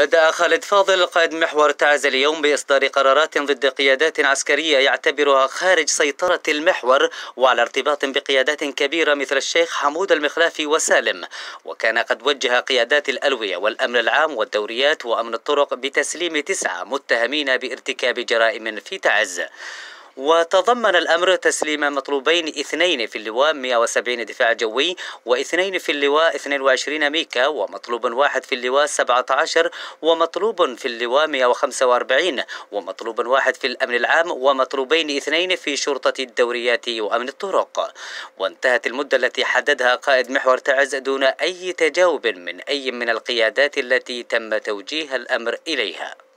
بدأ خالد فاضل قائد محور تعز اليوم بإصدار قرارات ضد قيادات عسكرية يعتبرها خارج سيطرة المحور وعلى ارتباط بقيادات كبيرة مثل الشيخ حمود المخلافي وسالم وكان قد وجه قيادات الألوية والأمن العام والدوريات وأمن الطرق بتسليم تسعة متهمين بارتكاب جرائم في تعز وتضمن الأمر تسليم مطلوبين اثنين في اللواء 170 دفاع جوي واثنين في اللواء 22 ميكا ومطلوب واحد في اللواء 17 ومطلوب في اللواء 145 ومطلوب واحد في الأمن العام ومطلوبين اثنين في شرطة الدوريات وأمن الطرق وانتهت المدة التي حددها قائد محور تعز دون أي تجاوب من أي من القيادات التي تم توجيه الأمر إليها